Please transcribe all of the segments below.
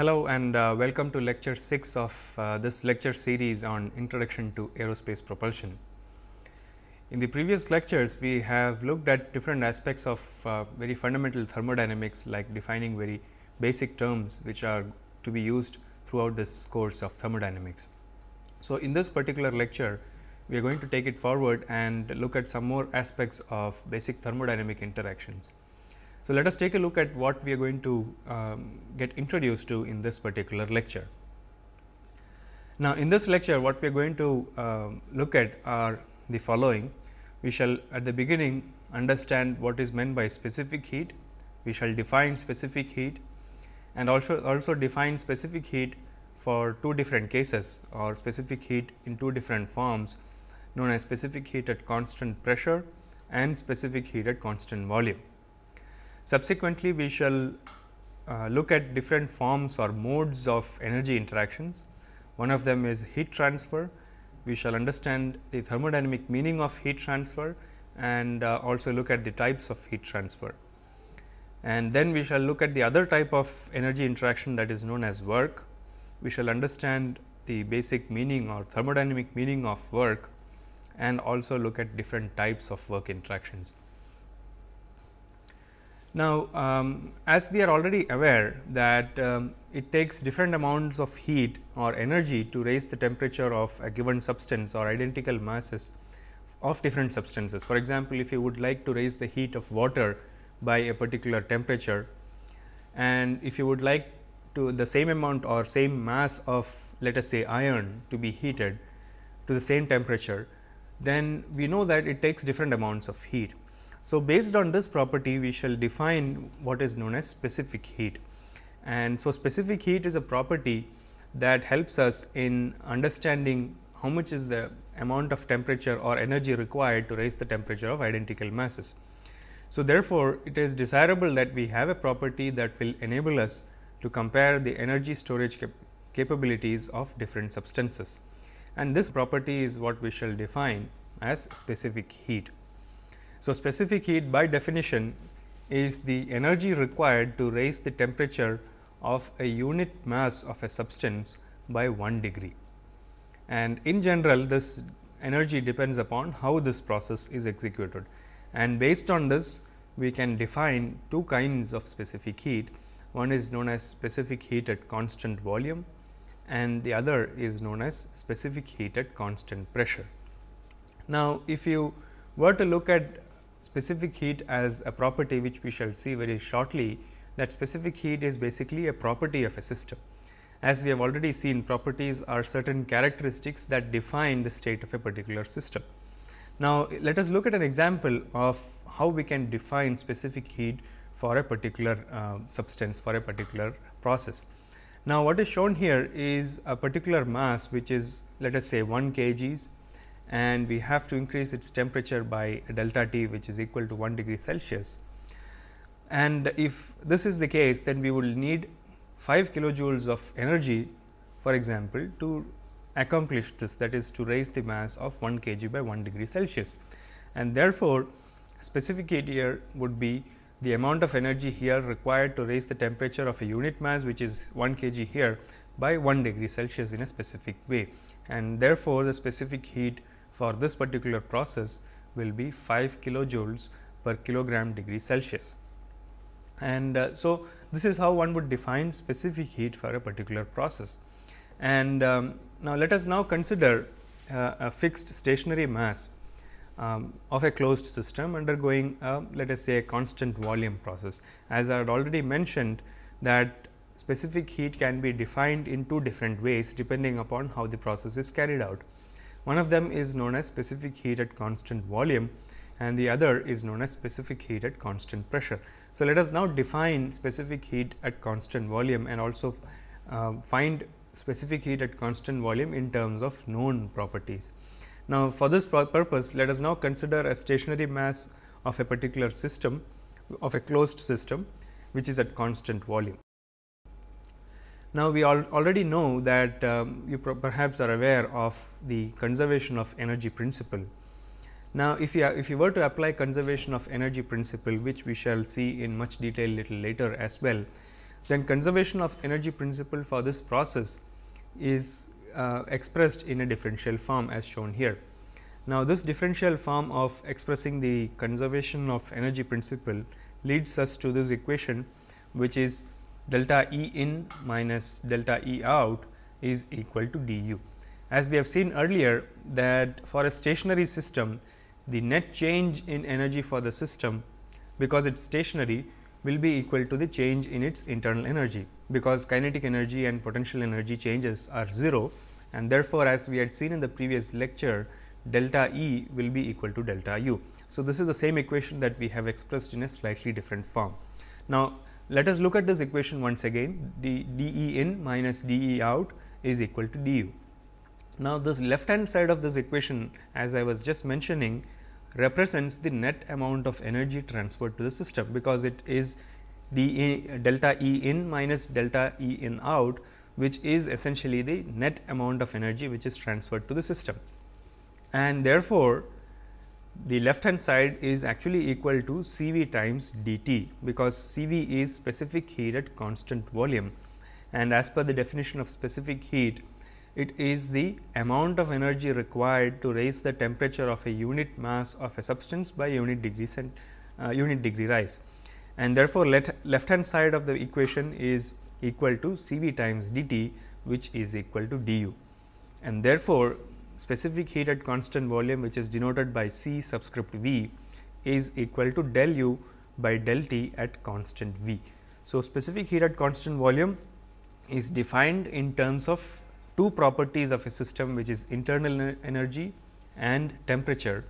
Hello and uh, welcome to lecture 6 of uh, this lecture series on introduction to aerospace propulsion. In the previous lectures, we have looked at different aspects of uh, very fundamental thermodynamics like defining very basic terms which are to be used throughout this course of thermodynamics. So, in this particular lecture, we are going to take it forward and look at some more aspects of basic thermodynamic interactions. So, let us take a look at what we are going to um, get introduced to in this particular lecture. Now, in this lecture what we are going to uh, look at are the following. We shall at the beginning understand what is meant by specific heat, we shall define specific heat and also, also define specific heat for two different cases or specific heat in two different forms known as specific heat at constant pressure and specific heat at constant volume. Subsequently, we shall uh, look at different forms or modes of energy interactions. One of them is heat transfer. We shall understand the thermodynamic meaning of heat transfer and uh, also look at the types of heat transfer. And then we shall look at the other type of energy interaction that is known as work. We shall understand the basic meaning or thermodynamic meaning of work and also look at different types of work interactions. Now, um, as we are already aware that um, it takes different amounts of heat or energy to raise the temperature of a given substance or identical masses of different substances. For example, if you would like to raise the heat of water by a particular temperature and if you would like to the same amount or same mass of let us say iron to be heated to the same temperature, then we know that it takes different amounts of heat. So, based on this property we shall define what is known as specific heat and so specific heat is a property that helps us in understanding how much is the amount of temperature or energy required to raise the temperature of identical masses. So, therefore, it is desirable that we have a property that will enable us to compare the energy storage cap capabilities of different substances and this property is what we shall define as specific heat. So, specific heat by definition is the energy required to raise the temperature of a unit mass of a substance by 1 degree. And in general, this energy depends upon how this process is executed. And based on this, we can define two kinds of specific heat. One is known as specific heat at constant volume and the other is known as specific heat at constant pressure. Now, if you were to look at specific heat as a property which we shall see very shortly that specific heat is basically a property of a system. As we have already seen properties are certain characteristics that define the state of a particular system. Now, let us look at an example of how we can define specific heat for a particular uh, substance for a particular process. Now, what is shown here is a particular mass which is let us say 1 kgs and we have to increase its temperature by delta T which is equal to 1 degree Celsius. And if this is the case then we will need 5 kilojoules of energy for example to accomplish this that is to raise the mass of 1 kg by 1 degree Celsius. And therefore, specific heat here would be the amount of energy here required to raise the temperature of a unit mass which is 1 kg here by 1 degree Celsius in a specific way. And therefore, the specific heat for this particular process will be 5 kilojoules per kilogram degree Celsius. And uh, so, this is how one would define specific heat for a particular process. And um, now, let us now consider uh, a fixed stationary mass um, of a closed system undergoing let us say a constant volume process. As I had already mentioned that specific heat can be defined in two different ways depending upon how the process is carried out. One of them is known as specific heat at constant volume and the other is known as specific heat at constant pressure. So, let us now define specific heat at constant volume and also uh, find specific heat at constant volume in terms of known properties. Now, for this purpose let us now consider a stationary mass of a particular system of a closed system which is at constant volume. Now, we al already know that um, you perhaps are aware of the conservation of energy principle. Now, if you, if you were to apply conservation of energy principle, which we shall see in much detail little later as well, then conservation of energy principle for this process is uh, expressed in a differential form as shown here. Now, this differential form of expressing the conservation of energy principle leads us to this equation, which is delta E in minus delta E out is equal to d u. As we have seen earlier that for a stationary system, the net change in energy for the system because it is stationary will be equal to the change in its internal energy, because kinetic energy and potential energy changes are 0 and therefore, as we had seen in the previous lecture delta E will be equal to delta U. So, this is the same equation that we have expressed in a slightly different form. Now, let us look at this equation once again d, dE in minus dE out is equal to dU. Now, this left hand side of this equation as I was just mentioning represents the net amount of energy transferred to the system, because it is dE delta E in minus delta E in out which is essentially the net amount of energy which is transferred to the system. And therefore, the left hand side is actually equal to Cv times dt because Cv is specific heat at constant volume and as per the definition of specific heat it is the amount of energy required to raise the temperature of a unit mass of a substance by unit degree cent, uh, unit degree rise and therefore, let left hand side of the equation is equal to C v times d t which is equal to d u and therefore, specific heat at constant volume which is denoted by C subscript V is equal to del U by del T at constant V. So, specific heat at constant volume is defined in terms of two properties of a system which is internal energy and temperature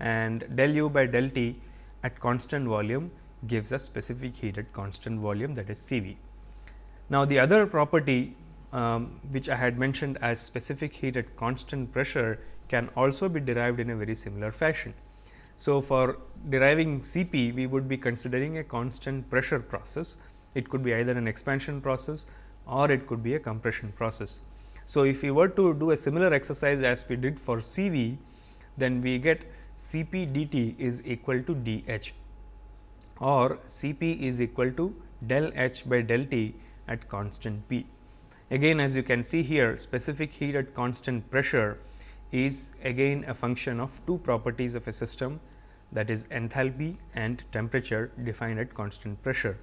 and del U by del T at constant volume gives us specific heat at constant volume that is C V. Now, the other property um, which I had mentioned as specific heat at constant pressure can also be derived in a very similar fashion. So, for deriving Cp, we would be considering a constant pressure process. It could be either an expansion process or it could be a compression process. So, if we were to do a similar exercise as we did for Cv, then we get Cp dt is equal to dh or Cp is equal to del h by del t at constant p. Again as you can see here specific heat at constant pressure is again a function of two properties of a system that is enthalpy and temperature defined at constant pressure.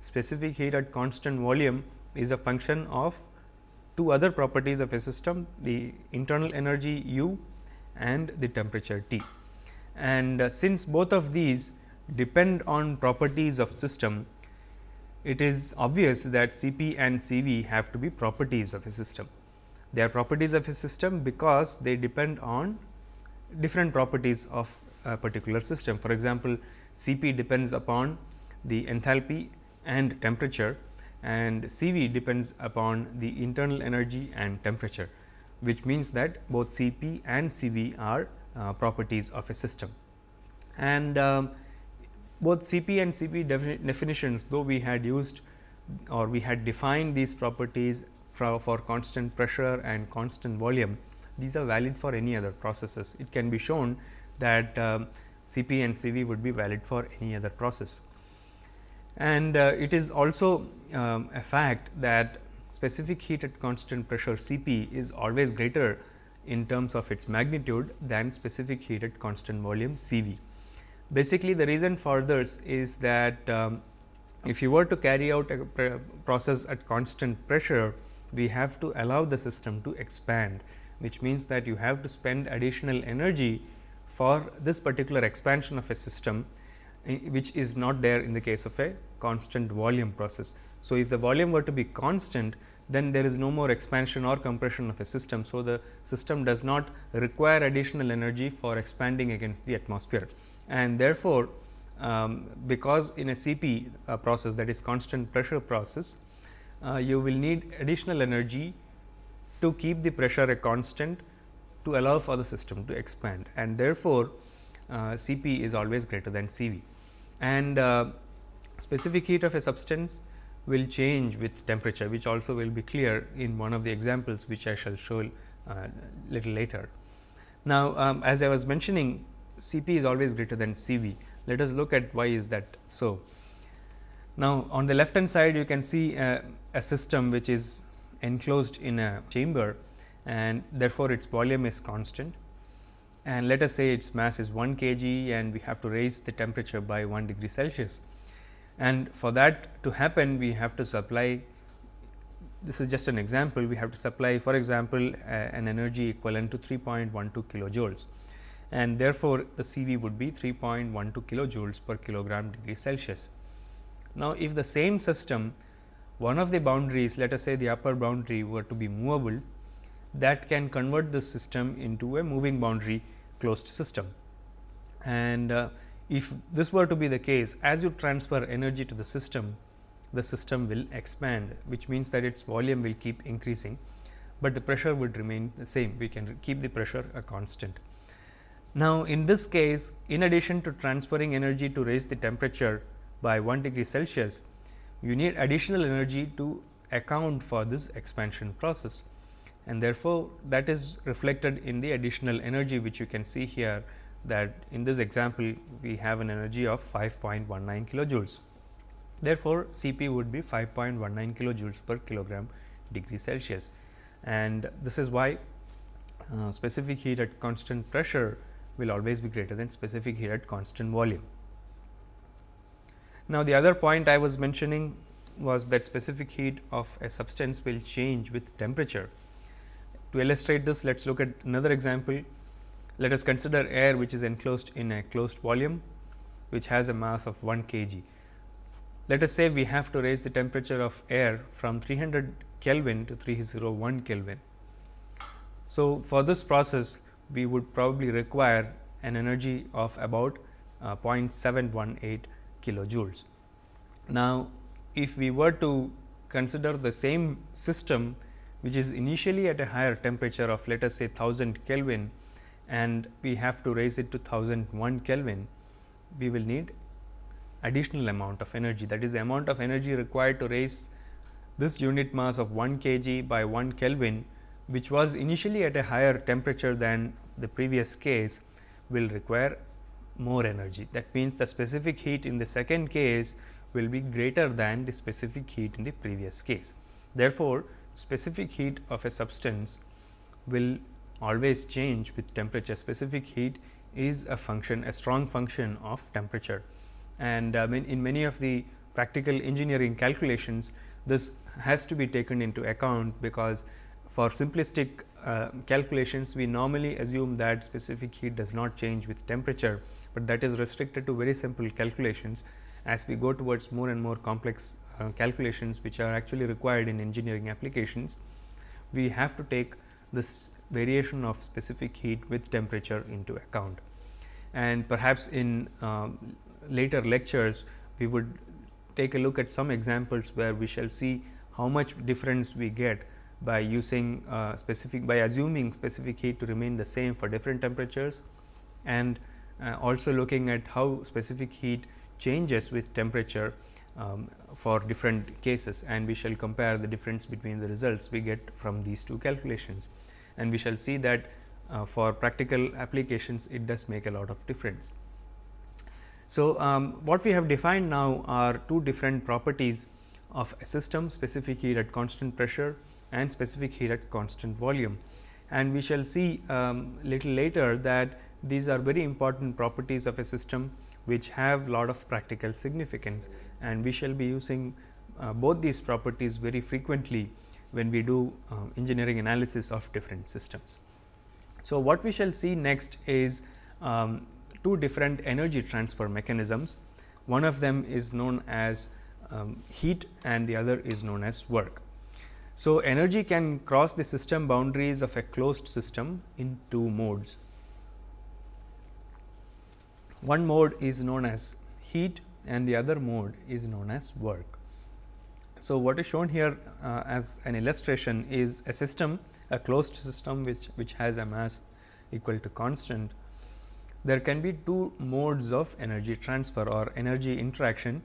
Specific heat at constant volume is a function of two other properties of a system the internal energy u and the temperature T. And uh, since both of these depend on properties of system, it is obvious that Cp and Cv have to be properties of a system. They are properties of a system because they depend on different properties of a particular system. For example, Cp depends upon the enthalpy and temperature and Cv depends upon the internal energy and temperature, which means that both Cp and Cv are uh, properties of a system. And um, both Cp and Cp defini definitions though we had used or we had defined these properties for, for constant pressure and constant volume, these are valid for any other processes. It can be shown that um, Cp and Cv would be valid for any other process. And uh, it is also um, a fact that specific heat at constant pressure Cp is always greater in terms of its magnitude than specific heat at constant volume Cv. Basically, the reason for this is that um, if you were to carry out a process at constant pressure, we have to allow the system to expand, which means that you have to spend additional energy for this particular expansion of a system, which is not there in the case of a constant volume process. So, if the volume were to be constant, then there is no more expansion or compression of a system. So, the system does not require additional energy for expanding against the atmosphere and therefore, um, because in a CP uh, process that is constant pressure process, uh, you will need additional energy to keep the pressure a constant to allow for the system to expand and therefore, uh, Cp is always greater than Cv. And uh, specific heat of a substance will change with temperature which also will be clear in one of the examples which I shall show uh, little later. Now, um, as I was mentioning Cp is always greater than Cv. Let us look at why is that so. Now, on the left hand side you can see uh, a system which is enclosed in a chamber and therefore, its volume is constant and let us say its mass is 1 kg and we have to raise the temperature by 1 degree Celsius and for that to happen we have to supply this is just an example we have to supply for example uh, an energy equivalent to 3.12 kilojoules and therefore the cv would be 3.12 kilojoules per kilogram degree celsius now if the same system one of the boundaries let us say the upper boundary were to be movable that can convert the system into a moving boundary closed system and uh, if this were to be the case, as you transfer energy to the system, the system will expand, which means that its volume will keep increasing, but the pressure would remain the same. We can keep the pressure a constant. Now, in this case, in addition to transferring energy to raise the temperature by 1 degree Celsius, you need additional energy to account for this expansion process and therefore, that is reflected in the additional energy which you can see here that in this example we have an energy of 5.19 kilojoules. Therefore, Cp would be 5.19 kilojoules per kilogram degree Celsius and this is why uh, specific heat at constant pressure will always be greater than specific heat at constant volume. Now, the other point I was mentioning was that specific heat of a substance will change with temperature. To illustrate this, let us look at another example let us consider air which is enclosed in a closed volume which has a mass of 1 kg. Let us say we have to raise the temperature of air from 300 Kelvin to 301 Kelvin. So, for this process we would probably require an energy of about uh, 0.718 kilojoules. Now, if we were to consider the same system which is initially at a higher temperature of let us say 1000 Kelvin and we have to raise it to 1001 Kelvin, we will need additional amount of energy that is the amount of energy required to raise this unit mass of 1 kg by 1 Kelvin which was initially at a higher temperature than the previous case will require more energy. That means, the specific heat in the second case will be greater than the specific heat in the previous case. Therefore, specific heat of a substance will always change with temperature. Specific heat is a function, a strong function of temperature. And I uh, mean in many of the practical engineering calculations, this has to be taken into account because for simplistic uh, calculations, we normally assume that specific heat does not change with temperature, but that is restricted to very simple calculations. As we go towards more and more complex uh, calculations, which are actually required in engineering applications, we have to take this variation of specific heat with temperature into account. And perhaps in um, later lectures, we would take a look at some examples where we shall see how much difference we get by using uh, specific by assuming specific heat to remain the same for different temperatures and uh, also looking at how specific heat changes with temperature um, for different cases and we shall compare the difference between the results we get from these two calculations and we shall see that uh, for practical applications it does make a lot of difference. So, um, what we have defined now are two different properties of a system specific heat at constant pressure and specific heat at constant volume. And we shall see um, little later that these are very important properties of a system which have lot of practical significance and we shall be using uh, both these properties very frequently when we do um, engineering analysis of different systems. So, what we shall see next is um, two different energy transfer mechanisms. One of them is known as um, heat and the other is known as work. So, energy can cross the system boundaries of a closed system in two modes. One mode is known as heat and the other mode is known as work. So, what is shown here uh, as an illustration is a system, a closed system which, which has a mass equal to constant. There can be two modes of energy transfer or energy interaction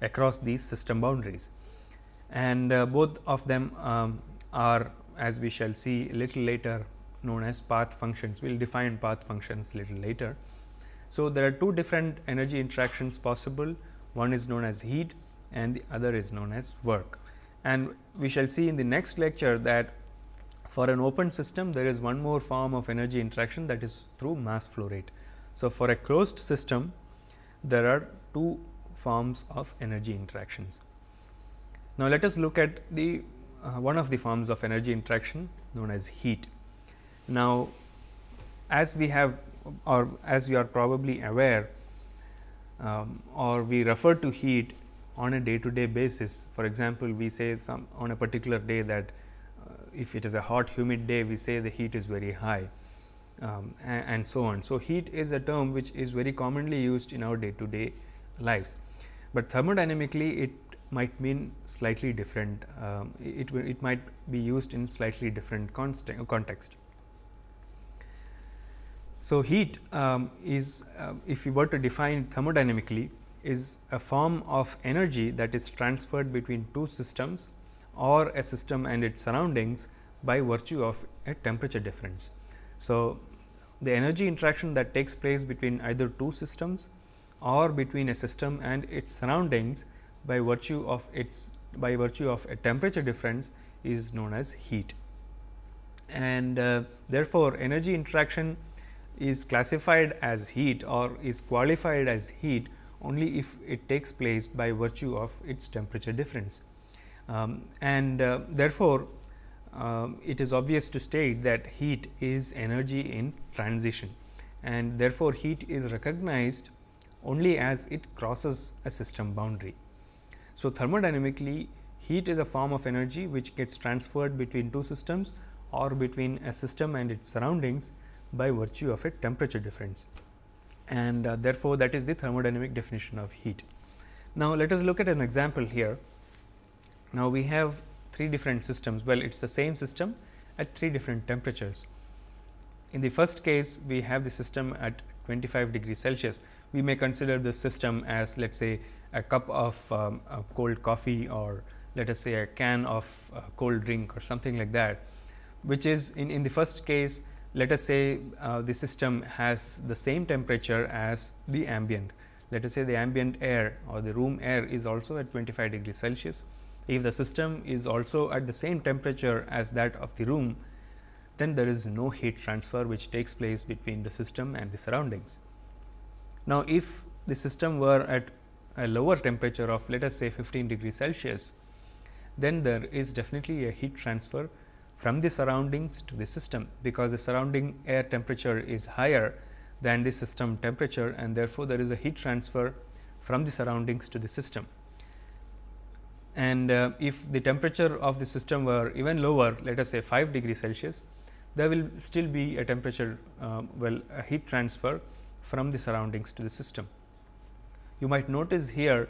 across these system boundaries and uh, both of them um, are as we shall see little later known as path functions. We will define path functions little later. So, there are two different energy interactions possible. One is known as heat and the other is known as work. And we shall see in the next lecture that for an open system there is one more form of energy interaction that is through mass flow rate. So, for a closed system there are two forms of energy interactions. Now, let us look at the uh, one of the forms of energy interaction known as heat. Now, as we have or as you are probably aware um, or we refer to heat on a day to day basis. For example, we say some on a particular day that uh, if it is a hot humid day, we say the heat is very high um, and, and, so on. So, heat is a term which is very commonly used in our day to day lives, but thermodynamically it might mean slightly different, um, it, it might be used in slightly different context. So, heat um, is uh, if we were to define thermodynamically is a form of energy that is transferred between two systems or a system and its surroundings by virtue of a temperature difference. So, the energy interaction that takes place between either two systems or between a system and its surroundings by virtue of its by virtue of a temperature difference is known as heat. And uh, therefore, energy interaction is classified as heat or is qualified as heat only if it takes place by virtue of its temperature difference. Um, and uh, therefore, um, it is obvious to state that heat is energy in transition and therefore, heat is recognized only as it crosses a system boundary. So, thermodynamically heat is a form of energy which gets transferred between two systems or between a system and its surroundings by virtue of a temperature difference and uh, therefore, that is the thermodynamic definition of heat. Now, let us look at an example here. Now, we have three different systems. Well, it is the same system at three different temperatures. In the first case, we have the system at 25 degrees Celsius. We may consider this system as let us say a cup of um, a cold coffee or let us say a can of uh, cold drink or something like that, which is in, in the first case let us say uh, the system has the same temperature as the ambient. Let us say the ambient air or the room air is also at 25 degrees Celsius. If the system is also at the same temperature as that of the room, then there is no heat transfer which takes place between the system and the surroundings. Now, if the system were at a lower temperature of let us say 15 degrees Celsius, then there is definitely a heat transfer from the surroundings to the system because the surrounding air temperature is higher than the system temperature and therefore, there is a heat transfer from the surroundings to the system. And uh, if the temperature of the system were even lower let us say 5 degree Celsius, there will still be a temperature uh, well a heat transfer from the surroundings to the system. You might notice here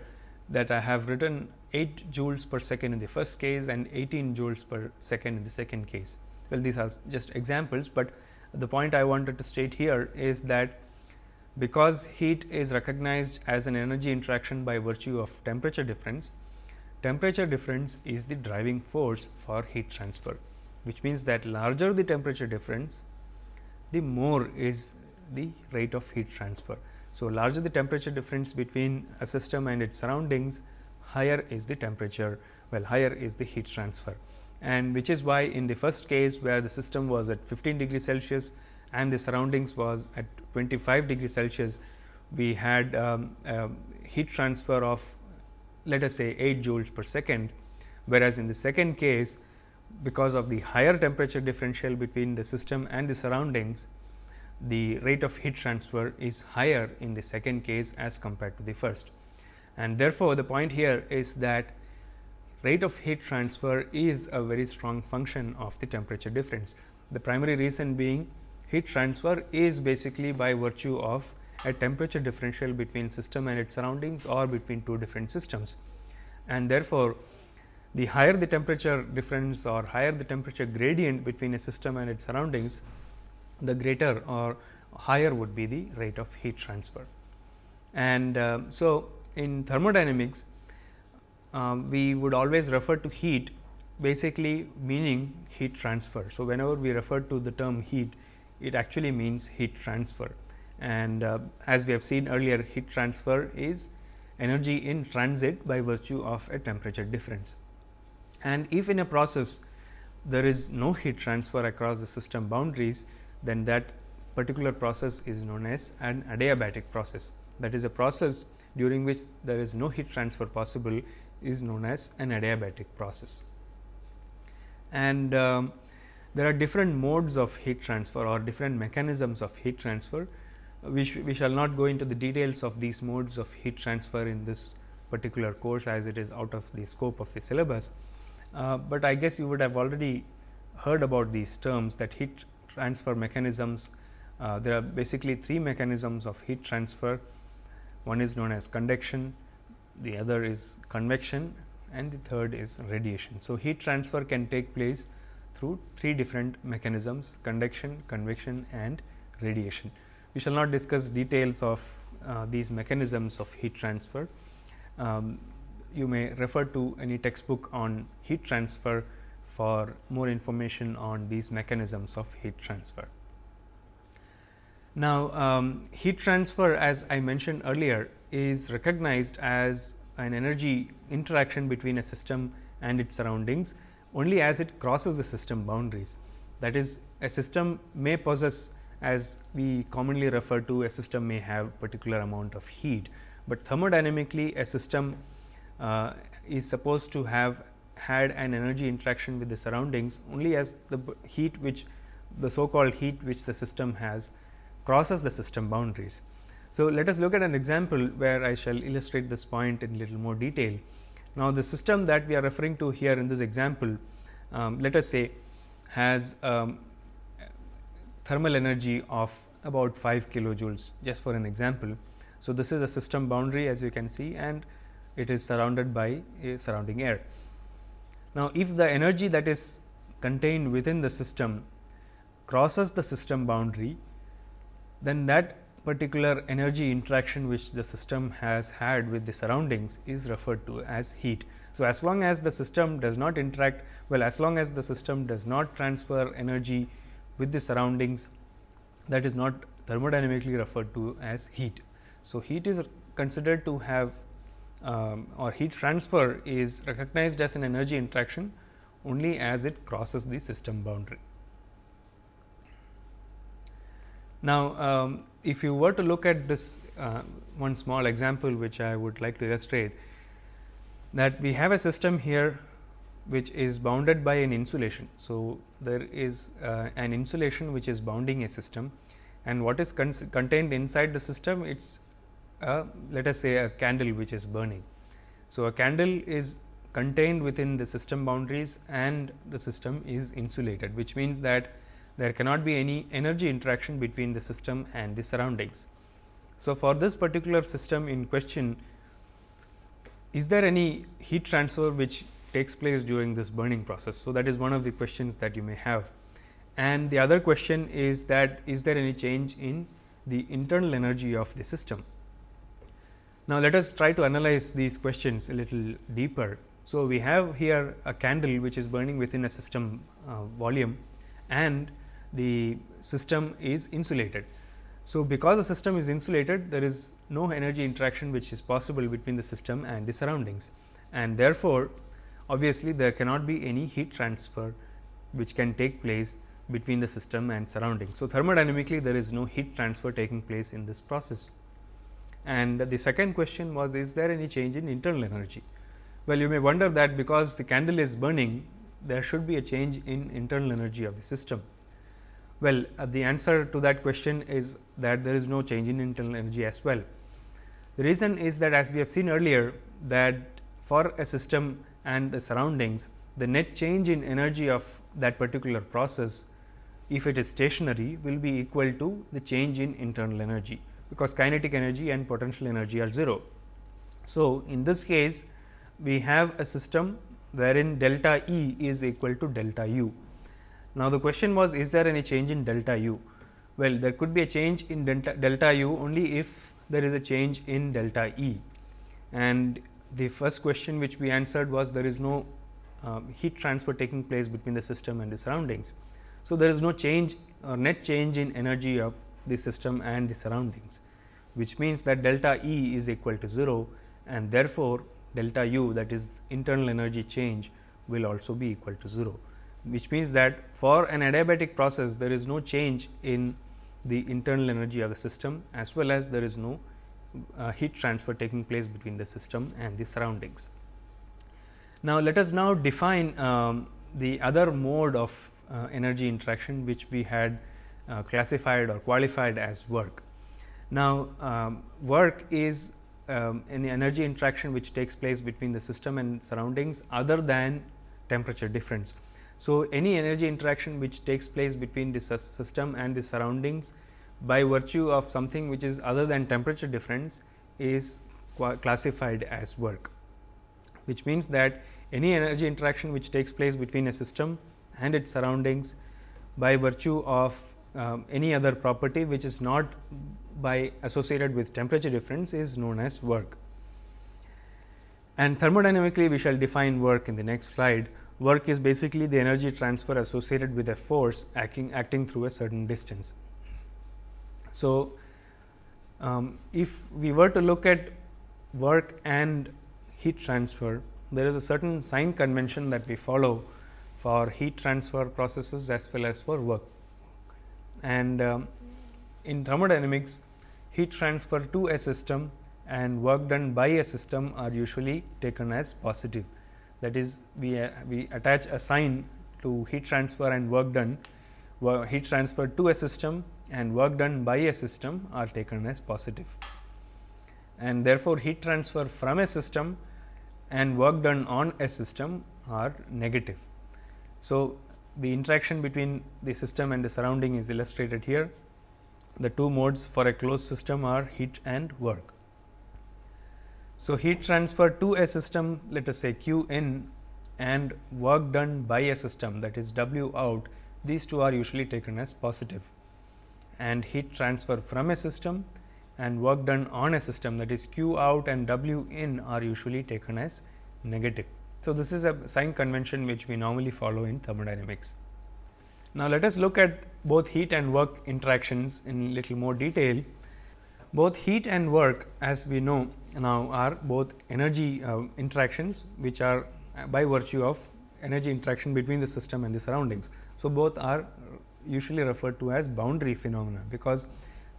that I have written 8 joules per second in the first case and 18 joules per second in the second case. Well, these are just examples, but the point I wanted to state here is that because heat is recognized as an energy interaction by virtue of temperature difference, temperature difference is the driving force for heat transfer, which means that larger the temperature difference, the more is the rate of heat transfer. So, larger the temperature difference between a system and its surroundings, higher is the temperature, well higher is the heat transfer. And which is why in the first case where the system was at 15 degree Celsius and the surroundings was at 25 degree Celsius, we had um, heat transfer of let us say 8 joules per second. Whereas, in the second case because of the higher temperature differential between the system and the surroundings, the rate of heat transfer is higher in the second case as compared to the first. And therefore, the point here is that rate of heat transfer is a very strong function of the temperature difference. The primary reason being heat transfer is basically by virtue of a temperature differential between system and its surroundings or between two different systems. And therefore, the higher the temperature difference or higher the temperature gradient between a system and its surroundings, the greater or higher would be the rate of heat transfer. And uh, so, in thermodynamics, uh, we would always refer to heat basically meaning heat transfer. So, whenever we refer to the term heat, it actually means heat transfer. And uh, as we have seen earlier, heat transfer is energy in transit by virtue of a temperature difference. And if in a process there is no heat transfer across the system boundaries, then that particular process is known as an adiabatic process. That is a process during which there is no heat transfer possible is known as an adiabatic process. And um, there are different modes of heat transfer or different mechanisms of heat transfer. We, sh we shall not go into the details of these modes of heat transfer in this particular course as it is out of the scope of the syllabus. Uh, but I guess you would have already heard about these terms that heat transfer mechanisms. Uh, there are basically three mechanisms of heat transfer. One is known as conduction, the other is convection and the third is radiation. So, heat transfer can take place through three different mechanisms conduction, convection and radiation. We shall not discuss details of uh, these mechanisms of heat transfer. Um, you may refer to any textbook on heat transfer for more information on these mechanisms of heat transfer. Now, um, heat transfer as I mentioned earlier is recognized as an energy interaction between a system and its surroundings only as it crosses the system boundaries. That is a system may possess as we commonly refer to a system may have particular amount of heat, but thermodynamically a system uh, is supposed to have had an energy interaction with the surroundings only as the heat which the so called heat which the system has crosses the system boundaries. So, let us look at an example where I shall illustrate this point in little more detail. Now, the system that we are referring to here in this example, um, let us say has um, thermal energy of about 5 kilojoules just for an example. So, this is a system boundary as you can see and it is surrounded by surrounding air. Now, if the energy that is contained within the system crosses the system boundary, then that particular energy interaction which the system has had with the surroundings is referred to as heat. So, as long as the system does not interact, well as long as the system does not transfer energy with the surroundings that is not thermodynamically referred to as heat. So, heat is considered to have um, or heat transfer is recognized as an energy interaction only as it crosses the system boundary. Now, um, if you were to look at this uh, one small example which I would like to illustrate that we have a system here which is bounded by an insulation. So, there is uh, an insulation which is bounding a system and what is contained inside the system it is a, let us say a candle which is burning. So, a candle is contained within the system boundaries and the system is insulated which means that there cannot be any energy interaction between the system and the surroundings. So, for this particular system in question is there any heat transfer which takes place during this burning process. So, that is one of the questions that you may have and the other question is that is there any change in the internal energy of the system. Now, let us try to analyze these questions a little deeper. So, we have here a candle which is burning within a system uh, volume and the system is insulated. So, because the system is insulated there is no energy interaction which is possible between the system and the surroundings and therefore, obviously there cannot be any heat transfer which can take place between the system and surroundings. So, thermodynamically there is no heat transfer taking place in this process. And the second question was is there any change in internal energy? Well, you may wonder that because the candle is burning, there should be a change in internal energy of the system. Well, uh, the answer to that question is that there is no change in internal energy as well. The reason is that as we have seen earlier that for a system and the surroundings, the net change in energy of that particular process if it is stationary will be equal to the change in internal energy because kinetic energy and potential energy are 0. So, in this case we have a system wherein delta E is equal to delta U. Now, the question was is there any change in delta U? Well, there could be a change in delta, delta U only if there is a change in delta E. And the first question which we answered was there is no uh, heat transfer taking place between the system and the surroundings. So, there is no change or net change in energy of the system and the surroundings, which means that delta E is equal to 0 and therefore, delta U that is internal energy change will also be equal to 0, which means that for an adiabatic process there is no change in the internal energy of the system as well as there is no uh, heat transfer taking place between the system and the surroundings. Now, let us now define um, the other mode of uh, energy interaction which we had uh, classified or qualified as work. Now, um, work is um, an energy interaction which takes place between the system and surroundings other than temperature difference. So, any energy interaction which takes place between the system and the surroundings by virtue of something which is other than temperature difference is classified as work, which means that any energy interaction which takes place between a system and its surroundings by virtue of um, any other property which is not by associated with temperature difference is known as work. And thermodynamically we shall define work in the next slide. Work is basically the energy transfer associated with a force acting, acting through a certain distance. So, um, if we were to look at work and heat transfer, there is a certain sign convention that we follow for heat transfer processes as well as for work and um, in thermodynamics heat transfer to a system and work done by a system are usually taken as positive. That is we, uh, we attach a sign to heat transfer and work done, heat transfer to a system and work done by a system are taken as positive. And therefore, heat transfer from a system and work done on a system are negative. So, the interaction between the system and the surrounding is illustrated here. The two modes for a closed system are heat and work. So, heat transfer to a system let us say Q in and work done by a system that is W out these two are usually taken as positive and heat transfer from a system and work done on a system that is Q out and W in are usually taken as negative. So, this is a sign convention which we normally follow in thermodynamics. Now, let us look at both heat and work interactions in little more detail. Both heat and work as we know now are both energy uh, interactions which are uh, by virtue of energy interaction between the system and the surroundings. So, both are usually referred to as boundary phenomena because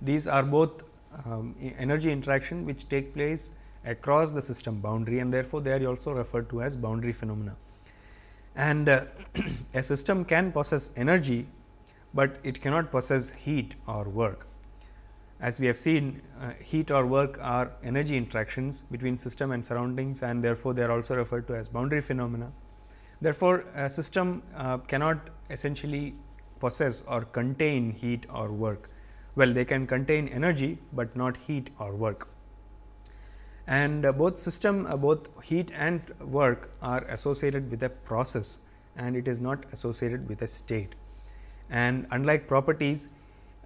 these are both um, energy interaction which take place across the system boundary and therefore, they are also referred to as boundary phenomena. And uh, a system can possess energy, but it cannot possess heat or work. As we have seen, uh, heat or work are energy interactions between system and surroundings and therefore, they are also referred to as boundary phenomena. Therefore, a system uh, cannot essentially possess or contain heat or work. Well, they can contain energy, but not heat or work and uh, both system uh, both heat and work are associated with a process and it is not associated with a state. And unlike properties,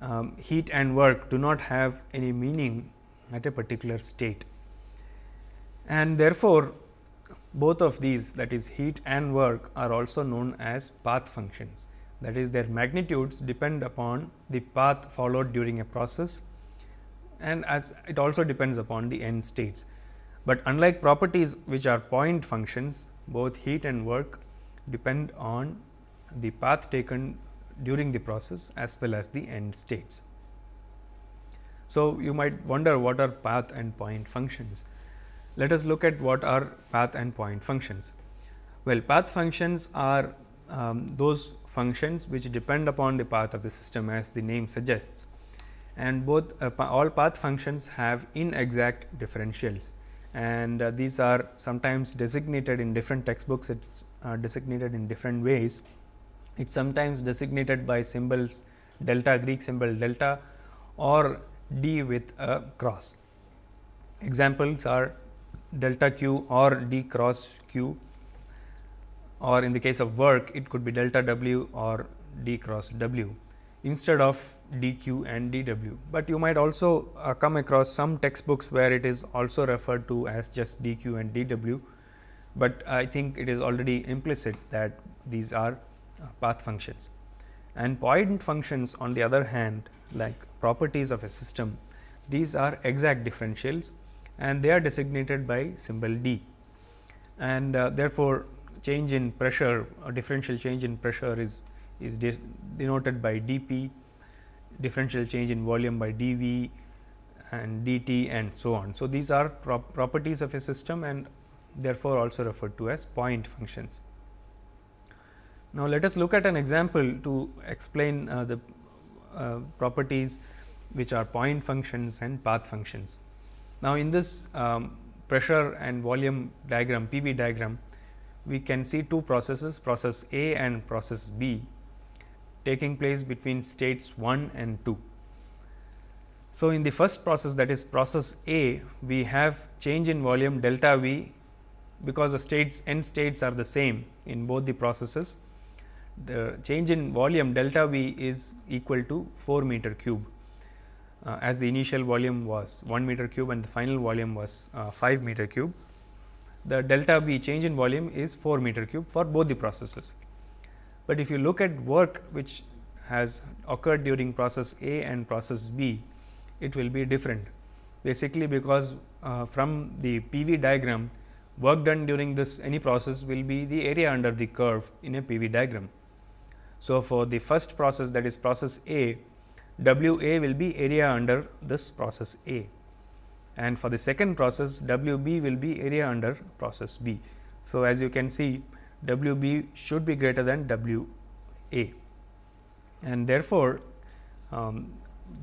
um, heat and work do not have any meaning at a particular state. And therefore, both of these that is heat and work are also known as path functions that is their magnitudes depend upon the path followed during a process and as it also depends upon the end states. But unlike properties which are point functions, both heat and work depend on the path taken during the process as well as the end states. So, you might wonder what are path and point functions. Let us look at what are path and point functions. Well, path functions are um, those functions which depend upon the path of the system as the name suggests and both uh, all path functions have inexact differentials and uh, these are sometimes designated in different textbooks it's uh, designated in different ways it's sometimes designated by symbols delta greek symbol delta or d with a cross examples are delta q or d cross q or in the case of work it could be delta w or d cross w instead of dq and dw. But you might also uh, come across some textbooks where it is also referred to as just dq and dw, but I think it is already implicit that these are uh, path functions. And point functions on the other hand like properties of a system, these are exact differentials and they are designated by symbol d. And uh, therefore, change in pressure or differential change in pressure is is de denoted by dP, differential change in volume by dV and dt and so on. So, these are prop properties of a system and therefore, also referred to as point functions. Now, let us look at an example to explain uh, the uh, properties which are point functions and path functions. Now, in this um, pressure and volume diagram PV diagram, we can see two processes process A and process B taking place between states 1 and 2. So, in the first process that is process A, we have change in volume delta V because the states end states are the same in both the processes. The change in volume delta V is equal to 4 meter cube uh, as the initial volume was 1 meter cube and the final volume was uh, 5 meter cube. The delta V change in volume is 4 meter cube for both the processes. But if you look at work which has occurred during process A and process B, it will be different basically because uh, from the PV diagram work done during this any process will be the area under the curve in a PV diagram. So, for the first process that is process A, W A will be area under this process A and for the second process W B will be area under process B. So, as you can see WB should be greater than WA and therefore, um,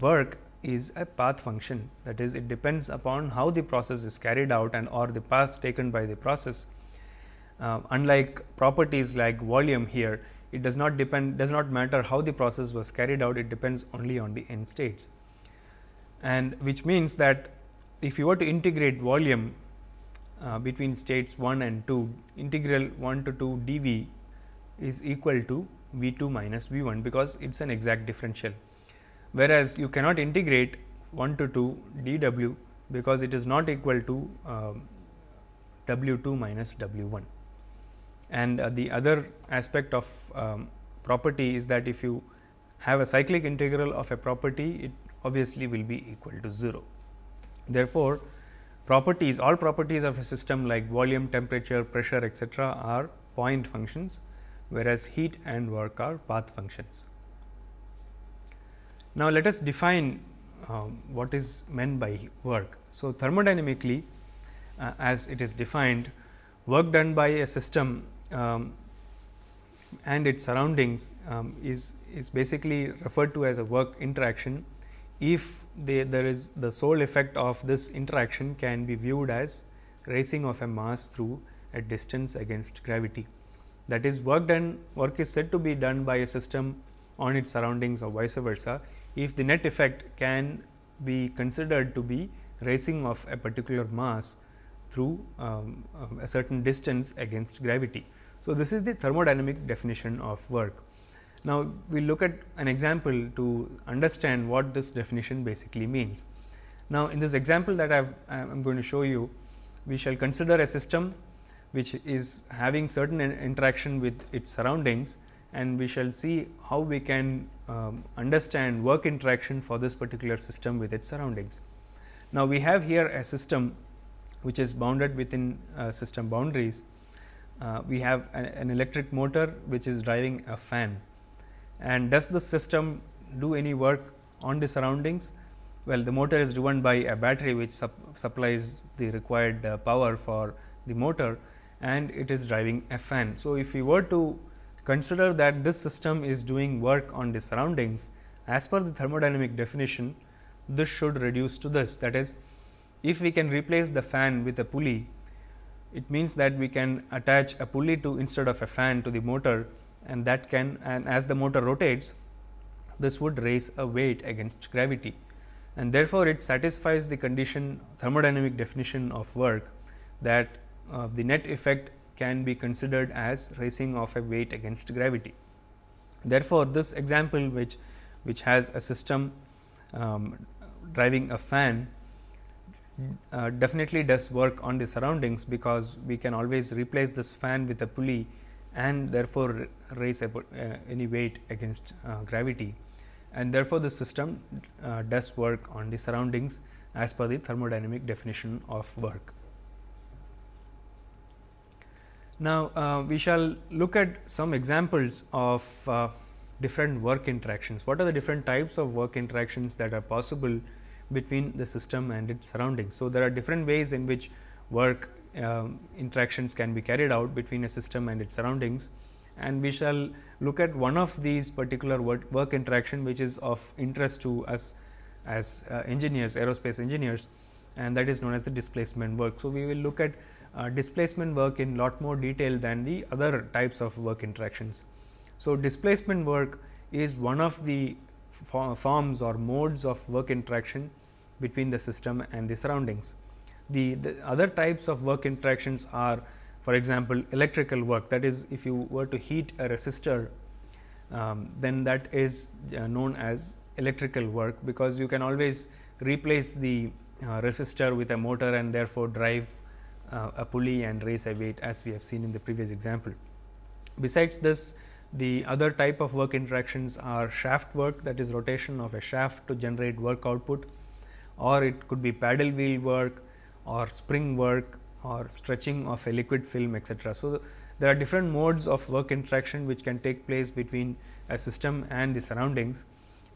work is a path function that is it depends upon how the process is carried out and or the path taken by the process. Uh, unlike properties like volume here, it does not depend does not matter how the process was carried out it depends only on the end states. And which means that if you were to integrate volume uh, between states 1 and 2 integral 1 to 2 dv is equal to v 2 minus v 1 because it is an exact differential. Whereas, you cannot integrate 1 to 2 dw because it is not equal to uh, w 2 minus w 1. And uh, the other aspect of um, property is that if you have a cyclic integral of a property, it obviously will be equal to 0. Therefore, properties, all properties of a system like volume, temperature, pressure, etc., are point functions, whereas heat and work are path functions. Now, let us define uh, what is meant by work. So, thermodynamically, uh, as it is defined, work done by a system um, and its surroundings um, is, is basically referred to as a work interaction if there is the sole effect of this interaction can be viewed as raising of a mass through a distance against gravity. That is work done work is said to be done by a system on its surroundings or vice versa if the net effect can be considered to be raising of a particular mass through um, um, a certain distance against gravity. So, this is the thermodynamic definition of work. Now, we look at an example to understand what this definition basically means. Now, in this example that I am going to show you, we shall consider a system which is having certain interaction with its surroundings and we shall see how we can um, understand work interaction for this particular system with its surroundings. Now, we have here a system which is bounded within uh, system boundaries. Uh, we have an, an electric motor which is driving a fan and does the system do any work on the surroundings? Well, the motor is driven by a battery which sup supplies the required uh, power for the motor and it is driving a fan. So, if we were to consider that this system is doing work on the surroundings, as per the thermodynamic definition, this should reduce to this. That is, if we can replace the fan with a pulley, it means that we can attach a pulley to instead of a fan to the motor and that can and as the motor rotates this would raise a weight against gravity and therefore, it satisfies the condition thermodynamic definition of work that uh, the net effect can be considered as raising of a weight against gravity. Therefore, this example which which has a system um, driving a fan uh, definitely does work on the surroundings because we can always replace this fan with a pulley and therefore raise a, uh, any weight against uh, gravity and therefore, the system uh, does work on the surroundings as per the thermodynamic definition of work. Now, uh, we shall look at some examples of uh, different work interactions. What are the different types of work interactions that are possible between the system and its surroundings? So, there are different ways in which work um, interactions can be carried out between a system and its surroundings. And we shall look at one of these particular work, work interaction which is of interest to us as uh, engineers, aerospace engineers and that is known as the displacement work. So, we will look at uh, displacement work in lot more detail than the other types of work interactions. So, displacement work is one of the forms or modes of work interaction between the system and the surroundings. The, the other types of work interactions are for example, electrical work that is if you were to heat a resistor um, then that is uh, known as electrical work because you can always replace the uh, resistor with a motor and therefore, drive uh, a pulley and raise a weight as we have seen in the previous example. Besides this the other type of work interactions are shaft work that is rotation of a shaft to generate work output or it could be paddle wheel work or spring work or stretching of a liquid film etc. So, there are different modes of work interaction which can take place between a system and the surroundings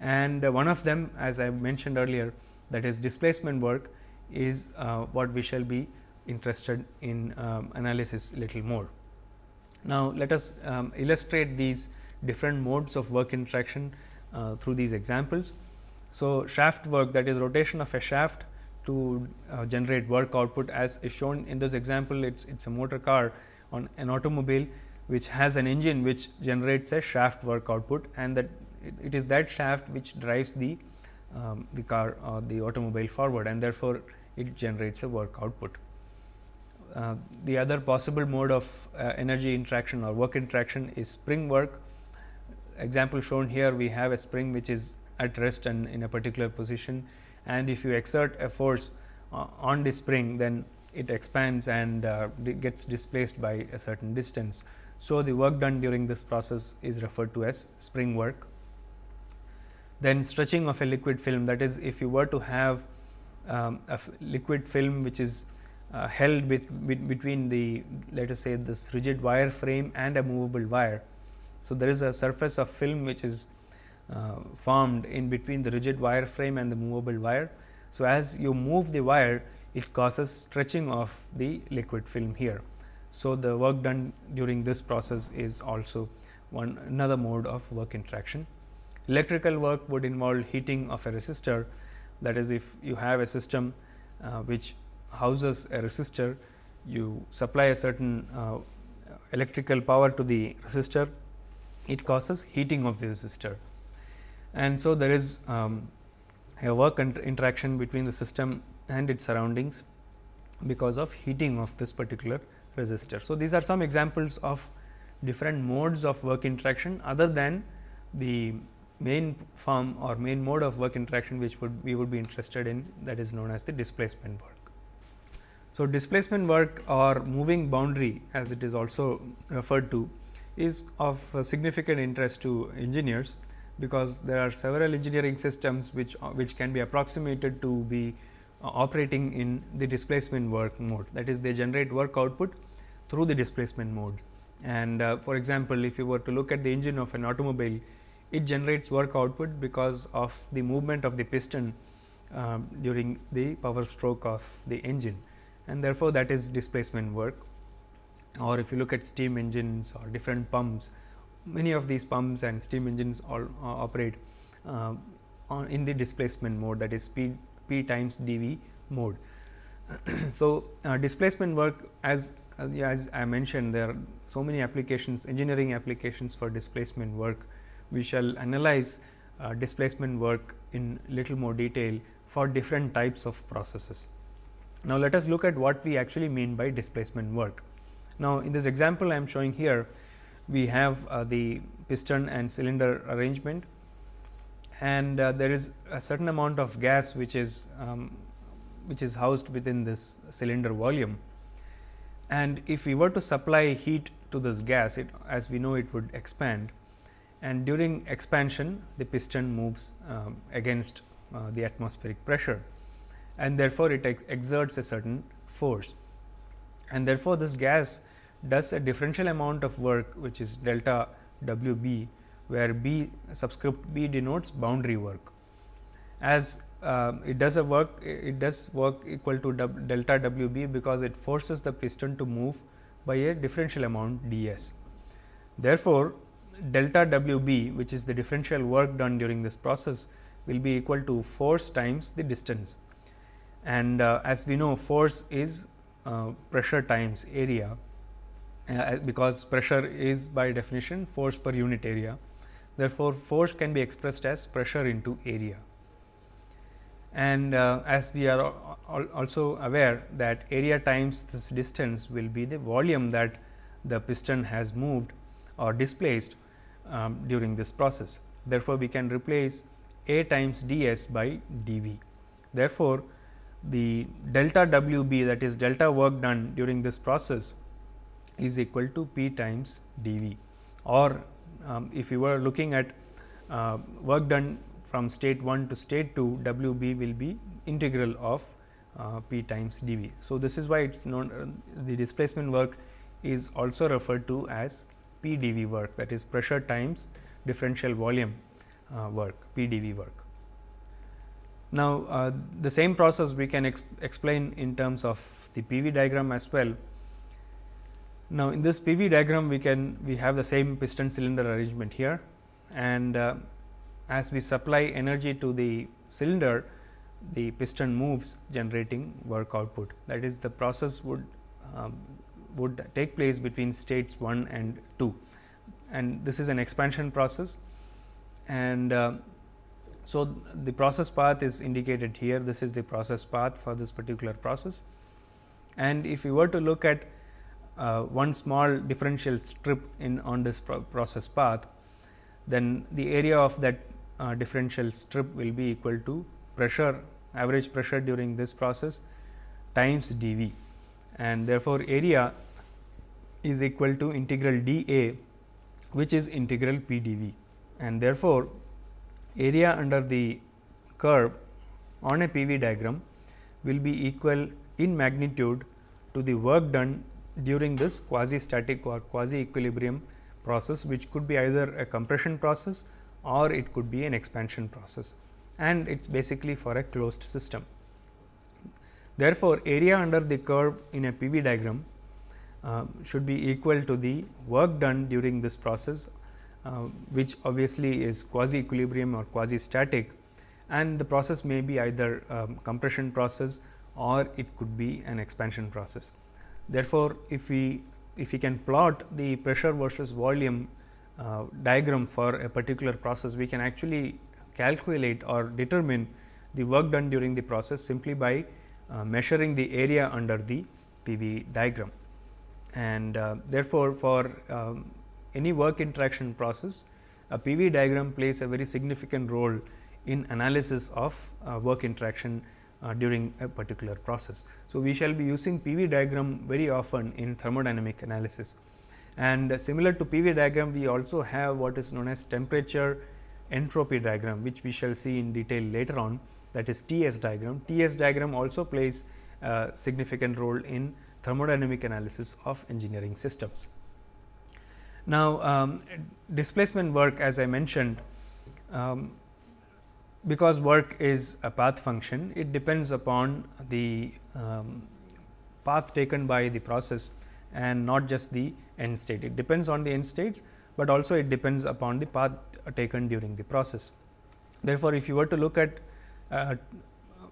and uh, one of them as I mentioned earlier that is displacement work is uh, what we shall be interested in um, analysis little more. Now, let us um, illustrate these different modes of work interaction uh, through these examples. So, shaft work that is rotation of a shaft to uh, generate work output as is shown in this example it's it's a motor car on an automobile which has an engine which generates a shaft work output and that it, it is that shaft which drives the um, the car or the automobile forward and therefore it generates a work output uh, the other possible mode of uh, energy interaction or work interaction is spring work example shown here we have a spring which is at rest and in a particular position and if you exert a force uh, on the spring then it expands and uh, gets displaced by a certain distance. So, the work done during this process is referred to as spring work. Then stretching of a liquid film that is if you were to have um, a liquid film which is uh, held between the let us say this rigid wire frame and a movable wire. So, there is a surface of film which is uh, formed in between the rigid wire frame and the movable wire. So, as you move the wire it causes stretching of the liquid film here. So, the work done during this process is also one another mode of work interaction. Electrical work would involve heating of a resistor that is if you have a system uh, which houses a resistor, you supply a certain uh, electrical power to the resistor, it causes heating of the resistor and so there is um, a work interaction between the system and its surroundings because of heating of this particular resistor. So, these are some examples of different modes of work interaction other than the main form or main mode of work interaction which would we would be interested in that is known as the displacement work. So, displacement work or moving boundary as it is also referred to is of significant interest to engineers because there are several engineering systems which, uh, which can be approximated to be uh, operating in the displacement work mode that is they generate work output through the displacement mode. And uh, for example, if you were to look at the engine of an automobile, it generates work output because of the movement of the piston um, during the power stroke of the engine and therefore, that is displacement work or if you look at steam engines or different pumps, many of these pumps and steam engines all uh, operate uh, in the displacement mode that is p, p times dv mode. so, uh, displacement work as uh, as I mentioned there are so many applications engineering applications for displacement work. We shall analyze uh, displacement work in little more detail for different types of processes. Now, let us look at what we actually mean by displacement work. Now, in this example I am showing here, we have uh, the piston and cylinder arrangement and uh, there is a certain amount of gas which is um, which is housed within this cylinder volume and if we were to supply heat to this gas it as we know it would expand and during expansion the piston moves um, against uh, the atmospheric pressure and therefore it ex exerts a certain force and therefore this gas does a differential amount of work which is delta W b where b subscript b denotes boundary work. As uh, it does a work it does work equal to delta W b because it forces the piston to move by a differential amount d s. Therefore, delta W b which is the differential work done during this process will be equal to force times the distance. And uh, as we know force is uh, pressure times area uh, uh, because pressure is by definition force per unit area. Therefore, force can be expressed as pressure into area. And uh, as we are al also aware that area times this distance will be the volume that the piston has moved or displaced um, during this process. Therefore, we can replace A times ds by dv. Therefore, the delta wb that is delta work done during this process is equal to P times dV or um, if you were looking at uh, work done from state 1 to state 2 WB will be integral of uh, P times dV. So, this is why it is known uh, the displacement work is also referred to as PdV work that is pressure times differential volume uh, work PdV work. Now, uh, the same process we can explain in terms of the PV diagram as well now, in this PV diagram, we can we have the same piston cylinder arrangement here and uh, as we supply energy to the cylinder, the piston moves generating work output. That is the process would um, would take place between states 1 and 2 and this is an expansion process and uh, so the process path is indicated here this is the process path for this particular process and if we were to look at uh, one small differential strip in on this pro process path, then the area of that uh, differential strip will be equal to pressure average pressure during this process times d v and therefore, area is equal to integral d a which is integral p d v and therefore, area under the curve on a PV diagram will be equal in magnitude to the work done during this quasi-static or quasi-equilibrium process which could be either a compression process or it could be an expansion process and it is basically for a closed system. Therefore, area under the curve in a PV diagram uh, should be equal to the work done during this process uh, which obviously is quasi equilibrium or quasi static and the process may be either um, compression process or it could be an expansion process. Therefore, if we if we can plot the pressure versus volume uh, diagram for a particular process, we can actually calculate or determine the work done during the process simply by uh, measuring the area under the PV diagram. And uh, therefore, for um, any work interaction process, a PV diagram plays a very significant role in analysis of uh, work interaction uh, during a particular process. So, we shall be using PV diagram very often in thermodynamic analysis and uh, similar to PV diagram we also have what is known as temperature entropy diagram which we shall see in detail later on that is TS diagram. TS diagram also plays a significant role in thermodynamic analysis of engineering systems. Now, um, displacement work as I mentioned um, because work is a path function, it depends upon the um, path taken by the process and not just the end state. It depends on the end states, but also it depends upon the path taken during the process. Therefore, if you were to look at uh,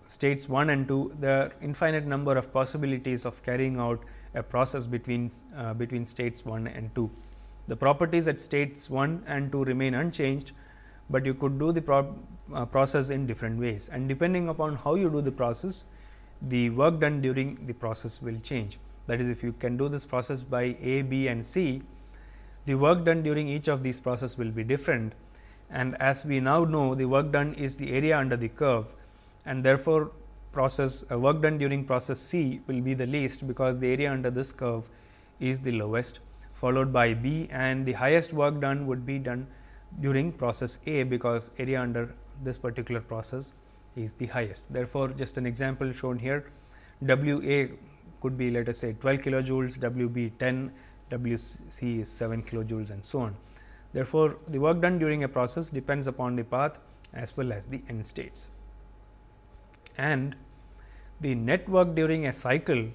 states 1 and 2, there are infinite number of possibilities of carrying out a process between, uh, between states 1 and 2. The properties at states 1 and 2 remain unchanged, but you could do the uh, process in different ways and depending upon how you do the process, the work done during the process will change. That is if you can do this process by A, B and C, the work done during each of these process will be different and as we now know the work done is the area under the curve and therefore, process uh, work done during process C will be the least because the area under this curve is the lowest followed by B and the highest work done would be done during process A because area under this particular process is the highest. Therefore, just an example shown here W A could be let us say 12 kilojoules, W B 10, W C is 7 kilojoules and so on. Therefore, the work done during a process depends upon the path as well as the end states. And the net work during a cycle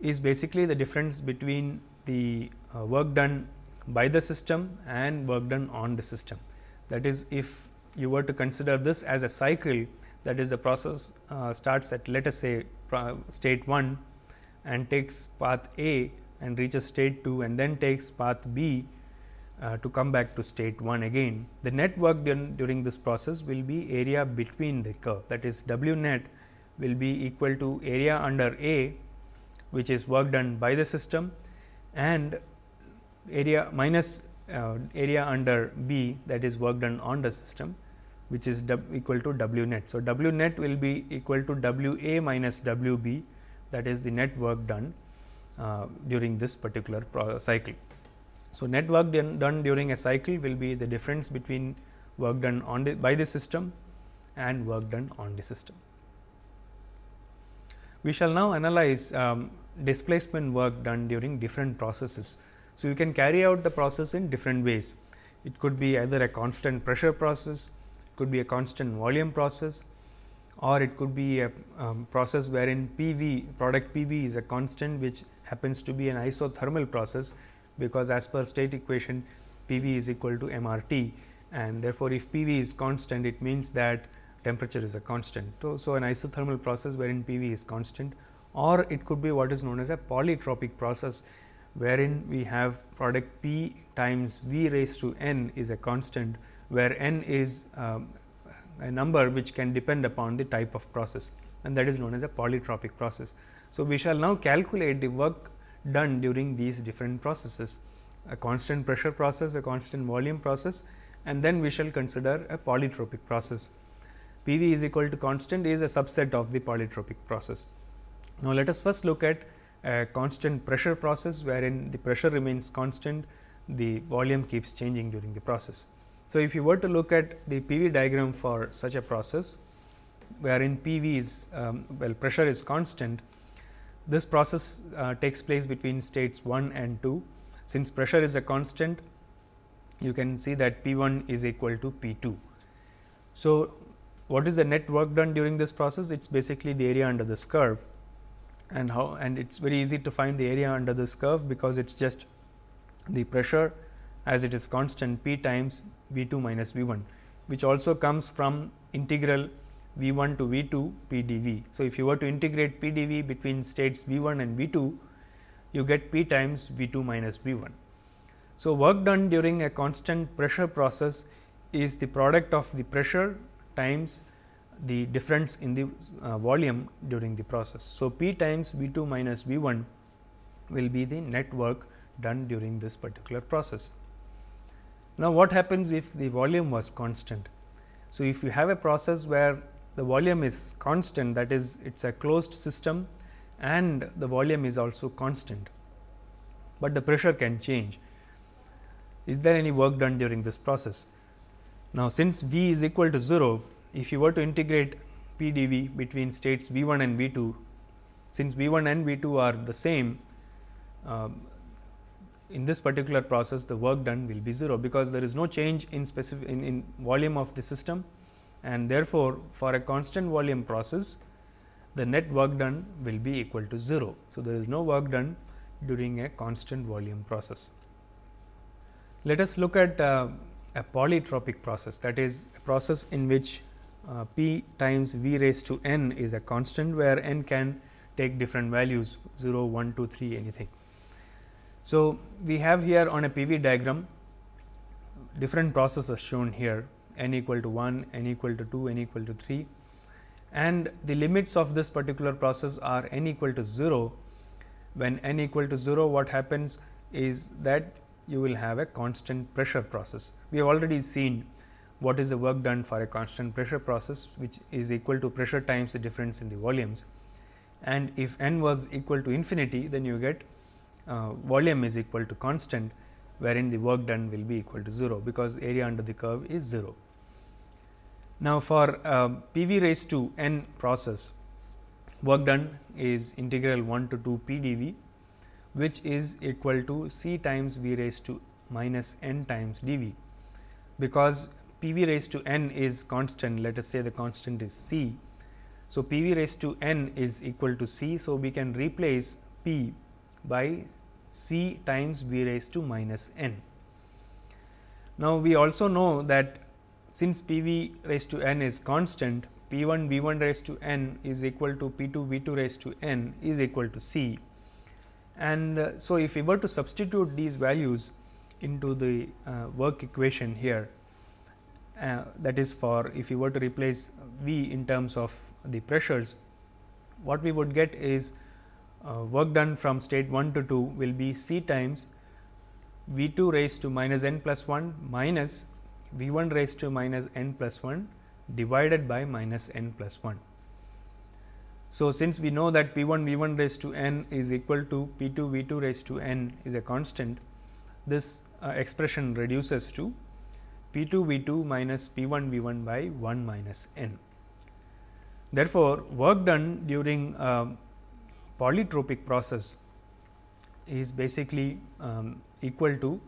is basically the difference between the uh, work done by the system and work done on the system. That is, if you were to consider this as a cycle that is the process uh, starts at let us say state 1 and takes path A and reaches state 2 and then takes path B uh, to come back to state 1 again. The net work done during this process will be area between the curve that is W net will be equal to area under A which is work done by the system and area minus uh, area under B that is work done on the system which is equal to W net. So, W net will be equal to W A minus W B that is the net work done uh, during this particular cycle. So, net work done during a cycle will be the difference between work done on the by the system and work done on the system. We shall now analyze um, displacement work done during different processes. So, you can carry out the process in different ways. It could be either a constant pressure process, could be a constant volume process or it could be a um, process wherein PV product PV is a constant which happens to be an isothermal process because as per state equation PV is equal to MRT and therefore, if PV is constant it means that temperature is a constant. So, so an isothermal process wherein PV is constant or it could be what is known as a polytropic process wherein we have product P times V raised to n is a constant where n is um, a number which can depend upon the type of process and that is known as a polytropic process. So, we shall now calculate the work done during these different processes a constant pressure process, a constant volume process and then we shall consider a polytropic process. P v is equal to constant is a subset of the polytropic process. Now, let us first look at a constant pressure process wherein the pressure remains constant, the volume keeps changing during the process. So, if you were to look at the PV diagram for such a process, wherein PV is um, well pressure is constant, this process uh, takes place between states 1 and 2. Since pressure is a constant, you can see that P 1 is equal to P 2. So, what is the net work done during this process? It is basically the area under this curve and how and it is very easy to find the area under this curve because it is just the pressure as it is constant p times v 2 minus v 1 which also comes from integral v 1 to v 2 p dv. So, if you were to integrate p dv between states v 1 and v 2 you get p times v 2 minus v 1. So, work done during a constant pressure process is the product of the pressure times the difference in the uh, volume during the process. So, P times V 2 minus V 1 will be the net work done during this particular process. Now, what happens if the volume was constant? So, if you have a process where the volume is constant that is it is a closed system and the volume is also constant, but the pressure can change. Is there any work done during this process? Now, since V is equal to 0, if you were to integrate P dV between states V 1 and V 2, since V 1 and V 2 are the same, um, in this particular process the work done will be 0 because there is no change in specific in, in volume of the system and therefore, for a constant volume process the net work done will be equal to 0. So, there is no work done during a constant volume process. Let us look at uh, a polytropic process that is a process in which uh, p times v raised to n is a constant where n can take different values 0, 1, 2, 3 anything. So, we have here on a PV diagram different processes shown here n equal to 1, n equal to 2, n equal to 3 and the limits of this particular process are n equal to 0. When n equal to 0 what happens is that you will have a constant pressure process. We have already seen what is the work done for a constant pressure process which is equal to pressure times the difference in the volumes and if n was equal to infinity then you get uh, volume is equal to constant wherein the work done will be equal to 0 because area under the curve is 0. Now, for uh, PV raised to n process work done is integral 1 to 2 p dv which is equal to c times v raised to minus n times dv because PV raised to n is constant let us say the constant is c. So, PV raised to n is equal to c. So, we can replace p by c times v raised to minus n. Now, we also know that since p v raised to n is constant, p 1 v 1 raised to n is equal to p 2 v 2 raised to n is equal to c. And uh, so, if we were to substitute these values into the uh, work equation here, uh, that is for if we were to replace v in terms of the pressures, what we would get is uh, work done from state 1 to 2 will be C times V 2 raised to minus n plus 1 minus V 1 raised to minus n plus 1 divided by minus n plus 1. So, since we know that P 1 V 1 raised to n is equal to P 2 V 2 raised to n is a constant, this uh, expression reduces to P 2 V 2 minus P 1 V 1 by 1 minus n. Therefore, work done during uh, polytropic process is basically um, equal to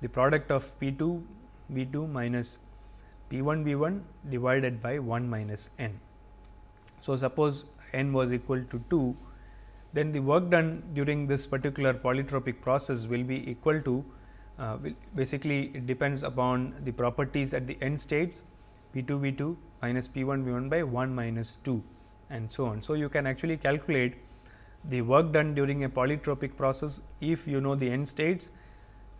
the product of P 2 V 2 minus P 1 V 1 divided by 1 minus n. So, suppose n was equal to 2, then the work done during this particular polytropic process will be equal to uh, basically it depends upon the properties at the end states P 2 V 2 minus P 1 V 1 by 1 minus 2 and so on. So, you can actually calculate the work done during a polytropic process if you know the end states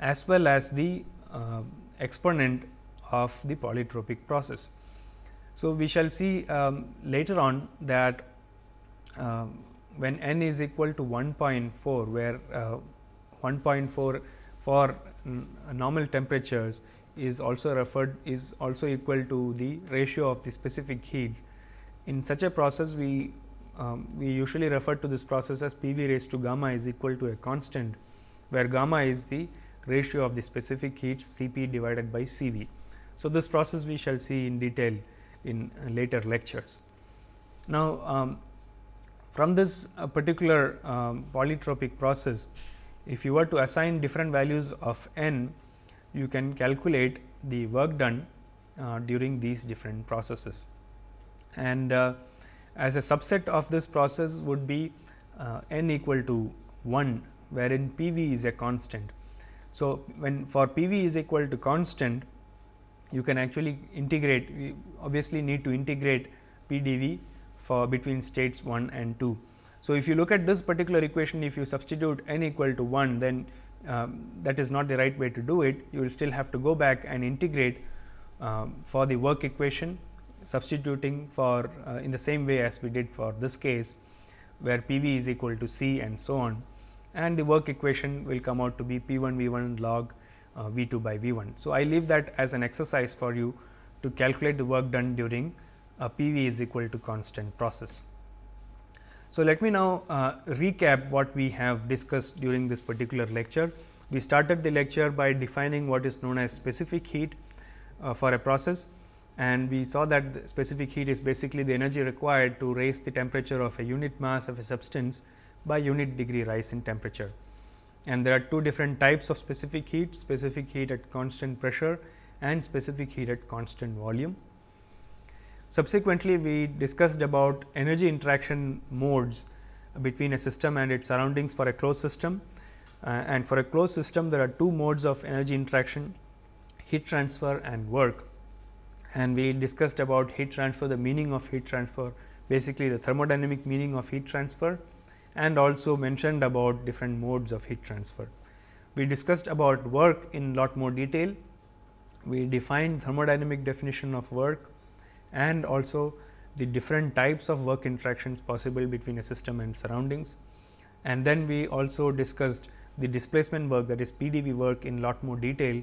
as well as the uh, exponent of the polytropic process. So, we shall see um, later on that uh, when n is equal to 1.4 where uh, 1.4 for normal temperatures is also referred is also equal to the ratio of the specific heats. In such a process we um, we usually refer to this process as P v raised to gamma is equal to a constant, where gamma is the ratio of the specific heats C p divided by C v. So, this process we shall see in detail in uh, later lectures. Now, um, from this uh, particular um, polytropic process, if you were to assign different values of n, you can calculate the work done uh, during these different processes. And uh, as a subset of this process would be uh, n equal to 1 wherein P v is a constant. So, when for P v is equal to constant you can actually integrate we obviously need to integrate P d v for between states 1 and 2. So, if you look at this particular equation if you substitute n equal to 1 then um, that is not the right way to do it you will still have to go back and integrate um, for the work equation substituting for uh, in the same way as we did for this case where P v is equal to C and so on and the work equation will come out to be P 1 V 1 log uh, V 2 by V 1. So, I leave that as an exercise for you to calculate the work done during a P v is equal to constant process. So, let me now uh, recap what we have discussed during this particular lecture. We started the lecture by defining what is known as specific heat uh, for a process and we saw that specific heat is basically the energy required to raise the temperature of a unit mass of a substance by unit degree rise in temperature. And there are two different types of specific heat, specific heat at constant pressure and specific heat at constant volume. Subsequently, we discussed about energy interaction modes between a system and its surroundings for a closed system. Uh, and for a closed system, there are two modes of energy interaction, heat transfer and work and we discussed about heat transfer, the meaning of heat transfer, basically the thermodynamic meaning of heat transfer and also mentioned about different modes of heat transfer. We discussed about work in lot more detail. We defined thermodynamic definition of work and also the different types of work interactions possible between a system and surroundings. And then we also discussed the displacement work that is PDV work in lot more detail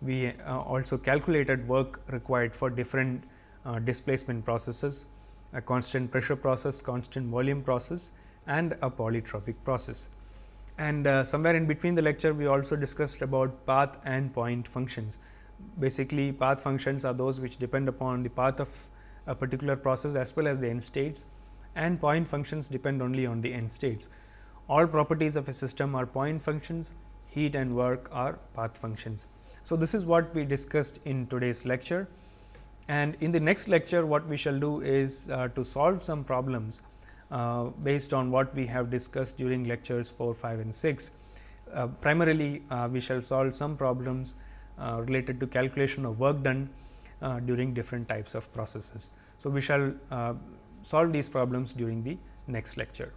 we uh, also calculated work required for different uh, displacement processes, a constant pressure process, constant volume process and a polytropic process. And uh, somewhere in between the lecture, we also discussed about path and point functions. Basically, path functions are those which depend upon the path of a particular process as well as the end states and point functions depend only on the end states. All properties of a system are point functions, heat and work are path functions. So, this is what we discussed in today's lecture and in the next lecture what we shall do is uh, to solve some problems uh, based on what we have discussed during lectures 4, 5 and 6. Uh, primarily uh, we shall solve some problems uh, related to calculation of work done uh, during different types of processes. So, we shall solve these problems during the next lecture.